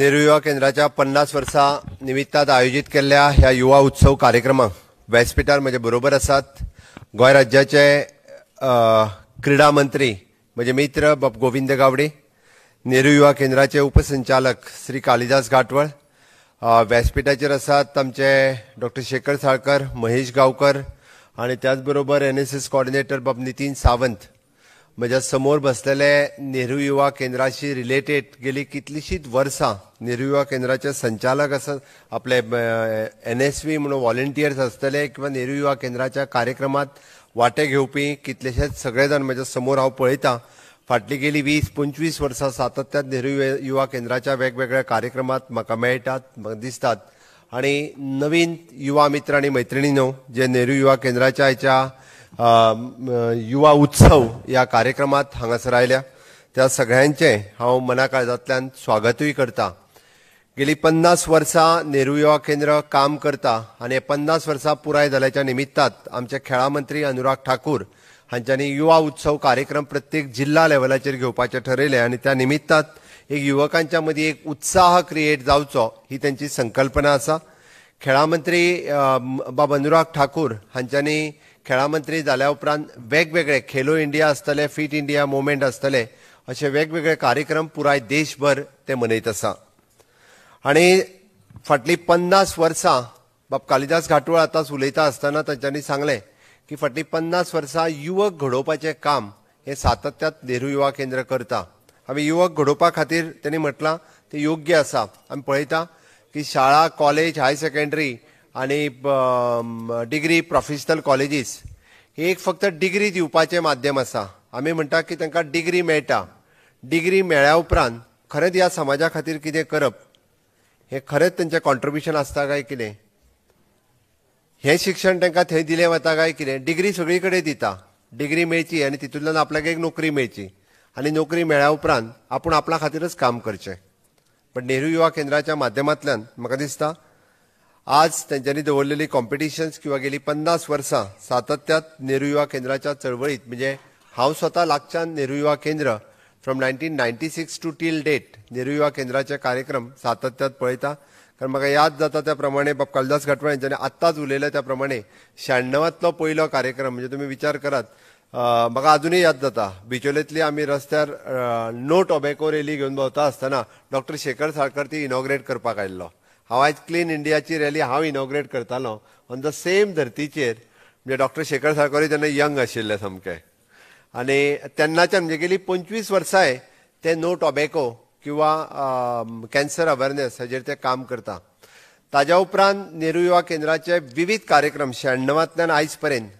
नेहरू युवा केंद्राच्या पन्नास वर्षा निमित्तात आयोजित केल्ल्या ह्या युवा उत्सव कार्यक्रमात व्यासपीठार म्हजे बरोबर आसात गोय राज्याचे क्रीडा मंत्री म्हणजे मित्र बाब गोविंद गावडे नेहरू युवा केंद्राचे उपसंचालक श्री कालिदास घाटवळ व्यासपीठाचे आसात आमचे डॉक्टर शेखर साळकर महेश गावकर आणि त्याचबरोबर एन एस एस कॉर्डिनेटर बाब नितीन सावंत म्हज्या समोर बसलेले नेहरू युवा केंद्राशी रिलेटेड गेली कितलीशीच वर्सां नेहरू युवा केंद्राचे संचालक आसत आपले एन एस व्ही म्हणून व्हॉलेंटियर्स आसतले किंवा नेहरू युवा केंद्राच्या कार्यक्रमात वाटे घेवपी कितलेशेच सगळे जाण म्हज्या समोर हांव पळयतां फाटली गेली वीस पंचवीस वर्सां सातत्यात नेहरू युवा केंद्राच्या वेगवेगळ्या कार्यक्रमात म्हाका मेळटात म्हाका दिसतात आणि नवीन युवा मित्र आणि मैत्रिणीनो जे नेहरू युवा केंद्राच्या हेच्या युवा उत्सव या कार्यक्रमात हांगासर आयल्या त्या सगळ्यांचे हांव मना काळजांतल्यान स्वागतूय करता गेली पन्नास वर्सां नेहरू युवा केंद्र काम करता आनी पन्नास वर्सां पुराय जाल्याच्या निमित्तात आमचे खेळा मंत्री अनुराग ठाकूर हांच्यांनी युवा उत्सव कार्यक्रम प्रत्येक जिल्हा लेवलाचेर घेवपाचें ठरले आनी त्या निमित्तात एक युवकांच्या मदीं एक उत्साह क्रिएट जावचो ही त्यांची संकल्पना आसा खेळा मंत्री बाब अनुराग ठाकूर हांच्यांनी खेळा मंत्री झाल्या उपरांत वेगवेगळे खेलो इंडिया आसतले फिट इंडिया मुवमेंट आसतले असे वेगवेगळे कार्यक्रम पुराय देशभर ते मनयत आसा आणि फाटली पन्नास वर्सां बाब कालिदास घाटूळ आतांच उलयता आसतना तांच्यांनी सांगले की फाटली पन्नास वर्सां युवक घडोवपाचें काम हे सातत्यात नेहरू युवा केंद्र करता आमी युवक घडोवपा खातीर तांणी म्हटलां ते योग्य आसा आमी पळयता की शाळा कॉलेज हाय सेकेंडरी आणि डिग्री प्रोफेशनल कॉलेजीस ही एक फक्त डिग्री दिवपाचें माध्यम आसा आम्ही म्हणतात की त्यांना डिग्री मेळटा डिग्री मेळ्या उपरांत खरंच या समाजा खातीर कितें करप हे खरंच त्यांचे कॉन्ट्रिब्युशन आसता काय कितें हे शिक्षण तांकां थंय दिले वता काय कितें डिग्री सगळी दिता डिग्री मेळची आणि तितूंतल्यान आपल्याक एक नोकरी मेळची आणि नोकरी मेळ्या उपरांत आपण आपल्या खातीरच काम करचे पण नेहरू युवा केंद्राच्या माध्यमांतल्यान म्हाका दिसता आज त्यांच्यानी दवरलेली कॉम्पिटिशन्स किंवा गेली पन्नास वर्सां सातत्यात नेहरू युवा केंद्राच्या चळवळीत म्हणजे हांव स्वतः लागच्यान Nehru Yuva Kendra from nineteen ninety six to till date Nehru Yuva केंद्राचे कार्यक्रम सातत्यात पळयता कारण म्हाका याद जाता त्या प्रमाणे बाब कलदास घाटवळ यांच्यानी आत्ताच उलयल्या त्या प्रमाणे पहिलो कार्यक्रम म्हणजे तुम्ही विचार करात म्हाका अजूनही याद जाता बिचोलेतली आम्ही रस्त्यार नो टॉबॅको रेली घेऊन भोंवता असताना डॉक्टर शेखर साळकर ती इनॉग्रेट करपाक आयिल्लो हांव आयज क्लीन इंडियाची रॅली हांव इनॉग्रेट करतालो ऑन द सेम धर्तीचेर म्हणजे डॉक्टर शेखर साळकरी जेन्ना यंग आशिल्ले सामके आनी तेन्नाच्यान म्हणजे गेली पंचवीस वर्सांय ते नो टॉबॅको किंवा कॅन्सर अवेरनेस हाजेर ते काम करता ताज्या उपरांत नेहरू युवा केंद्राचे विविध कार्यक्रम शहाण्णवांतल्यान आयज पर्यंत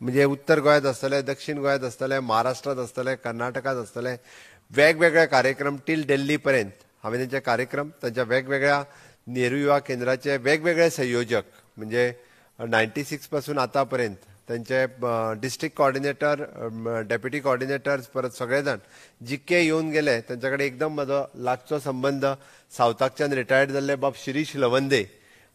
म्हणजे उत्तर गोंयांत आसतले दक्षिण गोंयांत आसतले महाराष्ट्रांत आसतले कर्नाटकांत आसतले वेगवेगळे कार्यक्रम टील दिल्ली पर्यंत हांवें तेंचे कार्यक्रम तांच्या वेगवेगळ्या नेहरू युवा केंद्राचे वेगवेगळे संयोजक म्हणजे नाईन्टी सिक्सपासून आतापर्यंत त्यांचे डिस्ट्रिक्ट कॉर्डिनेटर डेप्युटी कॉर्डिनेटर्स परत सगळे जाण जितके येऊन गेले त्यांच्याकडे एकदम म्हजो लागचो संबंध सावथाकच्यान रिटायर्ड झाले बाब शिरीष लवंदे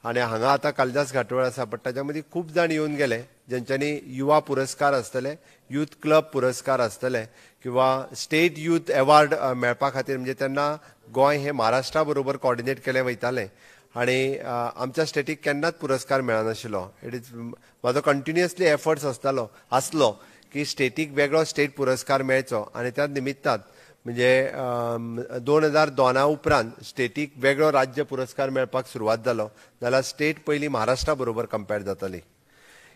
आणि हांगा आता कालदास घाटोळ असा पण ताच्या मदीं खूब जाण येवन गेले ज्यांच्यानी युवा पुरस्कार असतले युथ क्लब पुरस्कार आसतले किंवा स्टेट युथ अवॉर्ड मेळपा खातीर म्हणजे त्यांना गोय हे महाराष्ट्रा बरोबर कॉर्डिनेट केले वयतालें आणि आमच्या स्टेटीक केन्नाच पुरस्कार मेळनाशिल्लो इट इज म्हाजो कंटिन्युअसली एफर्ट्स आसतालो आसलो की स्टेटीक वेगळो स्टेट पुरस्कार मेळचो आणि त्या निमित्तात म्हणजे दोन हजार दोना उपरांत स्टेटीक वेगळो राज्य पुरस्कार मेळपाक सुरवात जालो जाल्यार स्टेट पहिली महाराष्ट्रा बरोबर कंपेर जाताली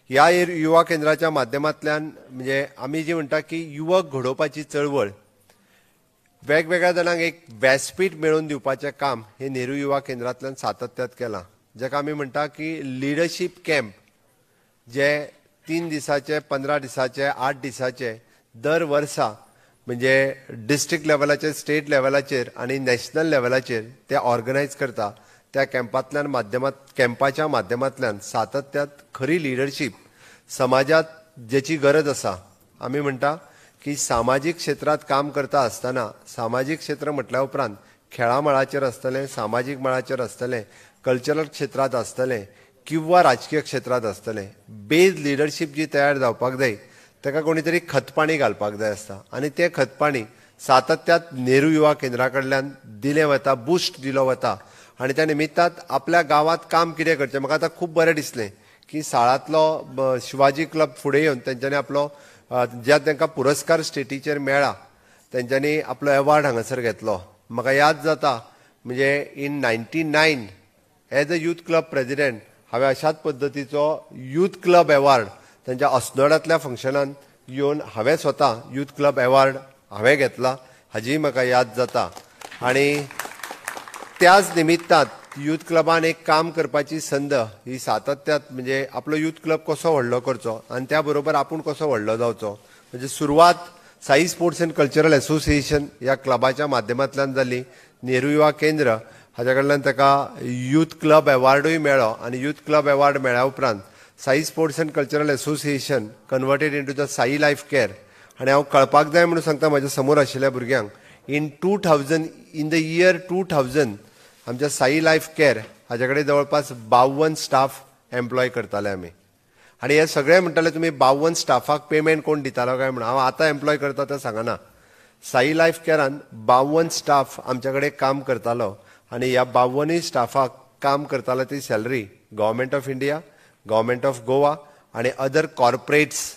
ह्या युवा केंद्राच्या माध्यमांतल्यान म्हणजे आमी जी म्हणटा की युवक घडोवपाची चळवळ वेगवेगळ्या जाणांक एक व्यासपीठ मेळोवन दिवपाचें काम हे नेहरू युवा केंद्रांतल्यान सातत्यात केलां जाका आमी म्हणटा की लिडरशीप कॅम्प जे तीन दिसाचे पंदरा दिसाचे आठ दिसाचे दर वर्सा म्हणजे डिस्ट्रिक्ट लेवलाचेर स्टेट लेवलाचेर आणि नॅशनल लेवलाचेर ते ऑर्गनायज करता त्या कॅम्पांतल्यान माध्यमांत कॅम्पाच्या माध्यमांतल्यान सातत्यात खरी लिडरशीप समाजात जेची गरज आसा आमी म्हणटा की सामाजीक क्षेत्रांत काम करता आसतना सामाजीक क्षेत्र म्हटल्या उपरांत खेळा मळाचेर आसतलें सामाजीक मळाचेर आसतलें कल्चरल क्षेत्रांत आसतलें किंवा राजकीय क्षेत्रांत आसतलें बेज लिडरशीप जी तयार जावपाक जाय ताका कोणीतरी खतपाणी घालपाक जाय आसता आनी तें खतपाणी सातत्यात नेहरू युवा केंद्रा कडल्यान दिलें वता बुस्ट दिलो वता आनी त्या निमित्तान आपल्या गांवांत काम कितें करचें म्हाका आतां खूब बरें दिसलें की शाळांतलो शिवाजी क्लब फुडें येवन तेंच्यांनी आपलो ज्या तेंकां पुरस्कार स्टेटीचेर मेळ्ळा तेंच्यांनी आपलो एवॉर्ड हांगासर घेतलो म्हाका याद जाता म्हणजे in ninety nine as a youth club president हांवें अशाच पद्दतीचो यूथ क्लब एवॉर्ड त्यांच्या अस्नोडांतल्या फंक्शनान येऊन हांवें स्वता यूथ क्लब अवॉर्ड हांवें घेतला हाजी म्हाका याद जाता आणि त्याच निमित्तांत यूथ क्लबान एक काम करपाची संद ही सातत्यात म्हणजे आपलो यूथ क्लब कसो व्हडलो करचो आणि त्या बरोबर आपूण कसो व्हडलो जावचो म्हणजे सुरवात Sai sports and cultural association या क्लबाच्या माध्यमांतल्यान झाली नेहरू युवा केंद्र हाज्या कडल्यान ताका यूथ क्लब अवॉर्डूय मेळ्ळो आणि यूथ क्लब अवॉर्ड मेळ्या उपरांत Sai sports and cultural association converted into the Sai life care आणि हांव कळपाक जाय म्हणून सांगता म्हज्या समोर आशिल्ल्या भुरग्यांक in two thousand in the year two thousand आमच्या साई लायफ केअर हाजे कडेन जवळपास बावन स्टाफ एम्प्लॉय करताले आमी आणि हे सगळे म्हणटाले तुमी बावन स्टाफाक पेमेंट कोण दितालो काय म्हण हांव आतां एम्प्लॉय करता तर सांगना साई लायफ केअरान बावन स्टाफ आमच्याकडे काम करतालो आणि ह्या बावनूय स्टाफाक काम करतालो ती salary government of India government of Goa आणि अदर कॉर्पोरेट्स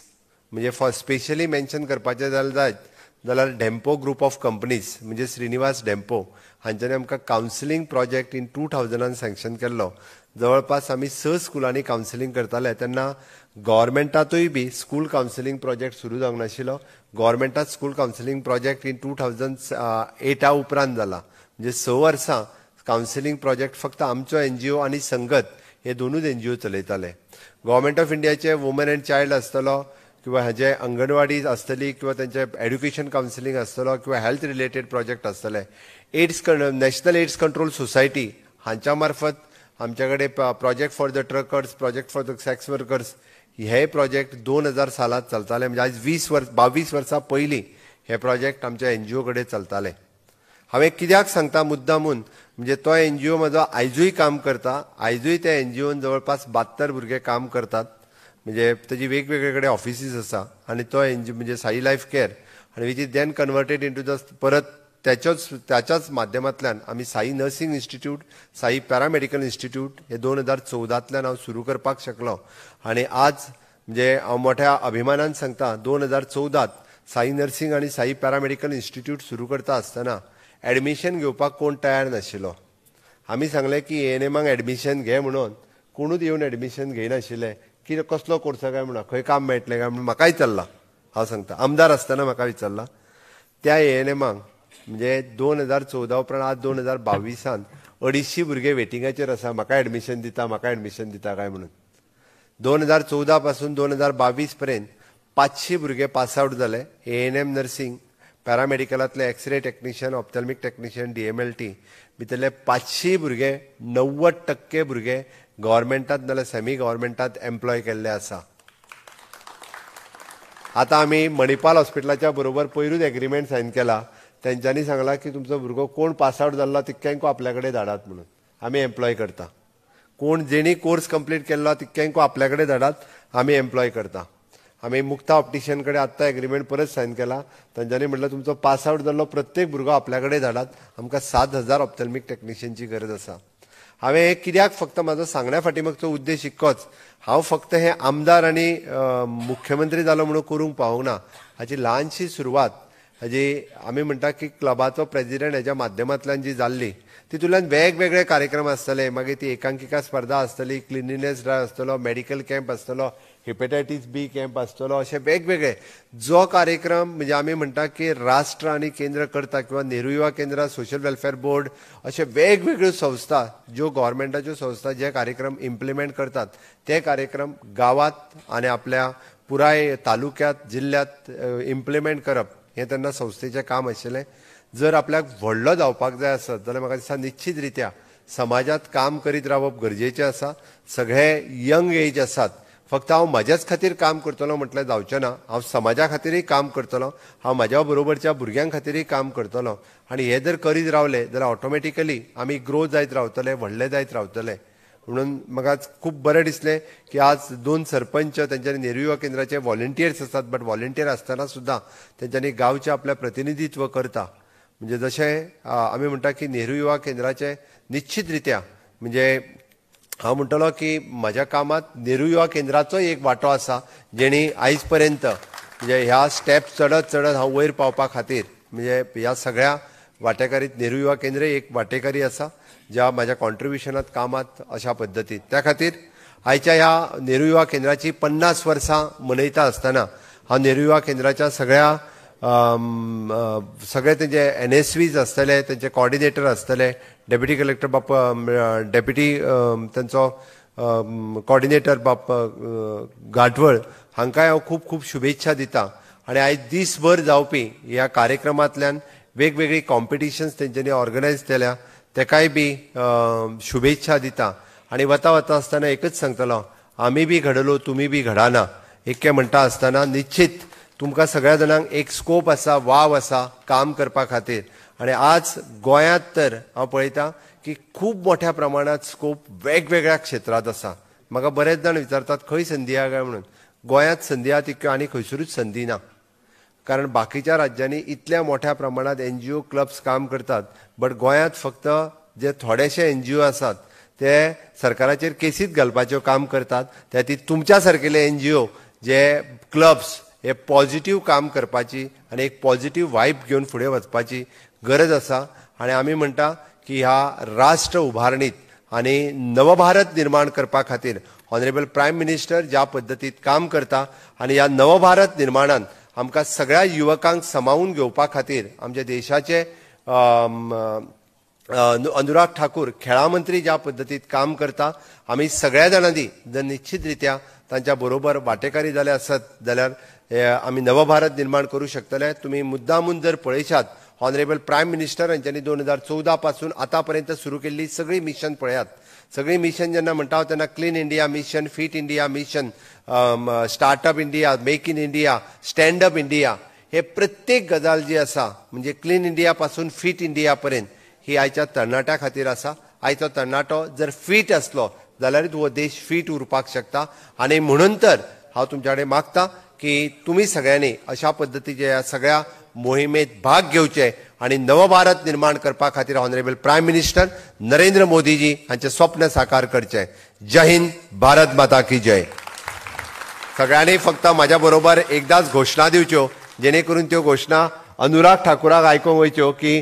म्हणजे फॉर स्पेशली मेन्शन करपाचें जाल्यार जायत जाल्यार डेम्पो ग्रुप ऑफ कंपनीज म्हणजे श्रीनिवास डेम्पो हांच्यानी आमकां कावन्सिलींग प्रोजेक्ट इन टू थावजंडान सँक्शन केल्लो जवळपास आमी स स्कुलांनी कावन्सिलींग करताले तेन्ना गव्हर्मेंटातूय बी स्कूल कावन्सिलींग प्रोजेक्ट सुरू जावंक नाशिल्लो गव्हर्मेंटात school counselling project in two thousand एटा उपरांत जाला म्हणजे स वर्सां कावन्सिलींग प्रोजेक्ट फक्त आमचो एनजीओ आणि आनी संगत हे दोनूच एन जी ओ चलयताले गव्हर्मेंट ऑफ इंडियाचे वुमन अँड चायल्ड आसतलो किंवा हजे अंगणवाडी आसतली किंवा त्यांचे एड्युकेशन काउन्सिलिंग आसतलो किंवा हेल्थ रिलेटेड प्रोजेक्ट असतले AIDS national AIDS control society हांच्या मार्फत आमच्याकडे project for the truckers project for the sex workers हे प्रोजेक्ट दोन हजार सालांत चलताले म्हणजे आज वीस वर्स बावीस वर्सां पहिली हे प्रोजेक्ट आमच्या एन जी ओ कडेन चलताले हांवें कित्याक सांगता मुद्दामून म्हणजे तो एन जी ओ म्हजो आयजूय काम करता आयजूय त्या एन जी ओन जवळपास बहात्तर भुरगे काम करतात म्हणजे त्याची वेगवेगळे कडेन ऑफिसीस आसा आनी तो एन जी म्हणजे साई लाईफ केअर आणि which is then converted into the परत त्याच्याच त्याच्याच माध्यमांतल्यान आम्ही Sai nursing institute Sai paramedical institute हे दोन हजार चवदांतल्यान हांव सुरू करपाक शकलो आणि आज म्हणजे हांव मोठ्या अभिमानान सांगता दोन हजार चवदांत साई नर्सिंग आनी साई पॅरामेडिकल इन्स्टिट्यूट सुरू करता आसतना एडमिशन घेवपाक कोण तयार नाशिल्लो आमी सांगले की एन एमाक एडमिशन घे म्हणून कोणूच येवन एडमिशन घेयनाशिल्लें कितें कसलो कोर्स काय म्हणून खंय काम मेळटलें काय म्हणून म्हाका विचारला हांव सांगता आमदार आसतना म्हाका विचारला त्या ए एन एमाक म्हणजे दोन हजार चवदा उपरांत आज दोन हजार बावीसान अडीचशीं भुरगे वेटिंगाचेर आसा म्हाका ॲडमिशन दिता म्हाका ॲडमिशन दिता काय म्हणून दोन हजार चवदा पासून दोन हजार बावीस पर्यंत पांचशीं भुरगे पास आवट जाले ए एन एम नर्सिंग पॅरामेडिकलातले x ray technician ophthalmic technician D M L T भितरले पाचशे भुरगे णव्वद टक्के भुरगे गव्हर्मेंटात नाल्यार सेमी गव्हर्मेंटात एम्प्लॉय केल्ले आसा आतां आमी मणिपाल हॉस्पिटलाच्या बरोबर पयरूच एग्रीमेंट सायन केला तेंच्यांनी सांगला की तुमचो भुरगो कोण पास आवट जाल्लो तितक्यांक आपल्या कडेन धाडात म्हणून आमी एम्प्लॉय करता कोण जेणी कोर्स कंप्लीट केल्लो तितक्यांक आपल्या कडेन धाडात आमी एम्प्लॉय करता आम्ही मुक्ता ऑप्टिशियनकडे आत्ता एग्रीमेंट परत सायन केला तांच्यानी म्हटलं तुमचं पास आऊट जाल्लो प्रत्येक भुरगो आपल्याकडे धाडात आमकां सात हजार ऑप्थॅल्मीक टॅक्निशियनची गरज आसा हांवें हे कित्याक फक्त माझा सांगण्या फाटीं मागचो उद्देश इतकोच हांव फक्त हे आमदार आणि मुख्यमंत्री जालो म्हणून करूंक पावूंक ना हाची ल्हानशी सुरवात हाजी आम्ही म्हणटा की क्लबाचो प्रेसिडेंट हेच्या माध्यमांतल्यान जी जाल्ली तितूंतल्यान वेगवेगळे कार्यक्रम आसतले मागीर ती एकांकिका स्पर्धा आसतली क्लिनिनेस ड्रायव्ह आसतलो मेडिकल कॅम्प आसतलो हेपेटायटीस बी कॅम्प आसतलो असे वेगवेगळे जो कार्यक्रम म्हणजे आम्ही म्हणटा की राष्ट्र आणि केंद्र करता किंवा नेहरू युवा केंद्र सोशल वेलफेअर बोर्ड असे वेगवेगळ्यो संस्था ज्यो गव्हर्मेंटाच्यो संस्था जे कार्यक्रम इम्प्लिमेंट करतात ते कार्यक्रम गावात आणि आपल्या पुराय तालुक्यात जिल्ह्यात इम्प्लिमेंट करप हे त्यांना संस्थेचे काम असले जर आपल्याक व्हडलो जावपाक जाय असत जाल्यार म्हाका दिसता निश्चित रित्या समाजात काम करीत रावप गरजेचे असा सगळे यंग एज आसात फक्त हांव म्हज्याच खातीर काम करतलो म्हटल्यार जावचें ना हांव समाजा खातीरय काम करतलो हांव म्हज्या बरोबरच्या भुरग्यां खातीरय काम करतलो आनी हें जर करीत रावलें जाल्यार ऑटोमॅटिकली आमी ग्रो जायत रावतले व्हडले जायत रावतले म्हणून म्हाका आज खूब बरें दिसलें की आज दोन सरपंच तेंच्यांनी युवा केंद्राचे व्हॉलंटियर्स आसात बट व्हॉलंटियर आसतना सुद्दां तेंच्यांनी गांवचें आपलें प्रतिनिधित्व करता म्हणजे जशें आमी म्हणटा की नेहरू युवा केंद्राचे निश्चित रित्या म्हणजे हांव म्हणटलो की म्हज्या कामात युवा केंद्राचो एक वांटो आसा जेणी आयज पर्यंत म्हणजे ह्या स्टेप चडत चडत हांव वयर पावपा खातीर म्हणजे ह्या सगळ्या वांटेकारीत नेहरू युवा केंद्र एक वांटेकरी आसा ज्या म्हज्या कॉन्ट्रिब्युशनात कामात अशा पद्दतीन त्या खातीर आयच्या ह्या नेहरू युवा केंद्राची पन्नास वर्सां मनयता आसतना हांव नेहरू युवा केंद्राच्या सगळ्या सगळे त्यांचे एन एस वीज आसतले त्यांचे कॉर्डिनेटर आसतले डेप्युटी कलेक्टर बाप डेप्युटी त्यांचो कॉर्डिनेटर बाप गाठवळ हांकाय हांव खूब खूब शुभेच्छा दिता आनी आयज दीसभर जावपी ह्या कार्यक्रमांतल्यान वेगवेगळी कॉम्पिटिशन्स तेंच्यांनी ऑर्गनायज केल्या तेकाय बी शुभेच्छा दिता आनी वता वता आसतना एकच सांगतलो आमी बी घडलो तुमी बी घडाना एक म्हणटा आसतना निश्चीत तुमकां सगळ्या जणांक एक स्कोप आसा वाव आसा काम करपा खातीर आणि आज गोयात तर हांव पळयतां की खूब मोठ्या प्रमाणांत स्कोप वेगवेगळ्या क्षेत्रांत आसा म्हाका बरेच जाण विचारतात खंय संदी आहा काय म्हणून गोंयांत संदी आहा तितक्यो आनी खंयसरूच संदी ना कारण बाकीच्या राज्यांनी इतल्या मोठ्या प्रमाणात एन जी ओ क्लब्स काम करतात बट गोंयांत फक्त जे थोडेशे एन जी ओ आसात ते सरकाराचेर केसीत घालपाच्यो काम करतात त्या तुमच्या सारकेले एन जी ओ जे क्लब्स हे पॉझिटिव्ह काम करपाची आणि एक पॉझिटिव्ह वायब घेऊन फुडें वचपाची गरज आसा आणि आमी म्हणटा की ह्या राष्ट्र उभारणीत आणि नवभारत निर्माण करपा खातीर ऑनरेबल प्रायम मिनिस्टर ज्या पद्धतीत काम करता आणि ह्या नवभारत निर्माणात आमकां सगळ्या युवकांक समावून घेवपा खातीर आमच्या देशाचे अनुराग ठाकूर खेळा मंत्री ज्या पद्धतीत काम करता आमी सगळ्या जाणांनी जर निश्चित रित्या तांच्या बरोबर वांटेकारी जाले आसत जाल्यार आम्ही नवभारत निर्माण करू शकतले तुम्ही मुद्दामून जर पळयशात ऑनरेबल प्राईम मिनिस्टर हांच्यांनी दोन हजार चौदा पासून आतापर्यंत सुरू केल्ली सगळी मिशन पळयात सगळी मिशन ज्यांना म्हणटा हो त्यांना clean India mission fit India mission startup India make in India stand up India हे प्रत्येक गजाल जी आसा म्हणजे क्लीन इंडिया पासून फिट इंडिया पर्यंत ही आयच्या तरणाट्या खातीर आसा आयचो तरणाटो जर फीट असलो जाल्यारच हो देश फीट उरपाक शकता आणि म्हणून तर हांव तुमच्याकडे मागता की तुम्ही सगळ्यांनी अशा पद्धतीच्या या सगळ्या मोहिमेत भाग घेवचे आणि नवभारत निर्माण करपा खातीर honourable prime minister Narendra Modiji हांचे स्वप्न साकार करचे जय हिंद भारत माता की जय सगळ्यांनी फक्त माझ्या बरोबर एकदाच घोषणा दिवच्यो जेणे करून त्यो घोषणा अनुराग ठाकुराक आयकूंक वयच्यो की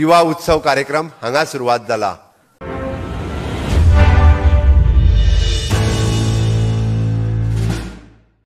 युवा उत्सव कार्यक्रम हांगा सुरवात जाला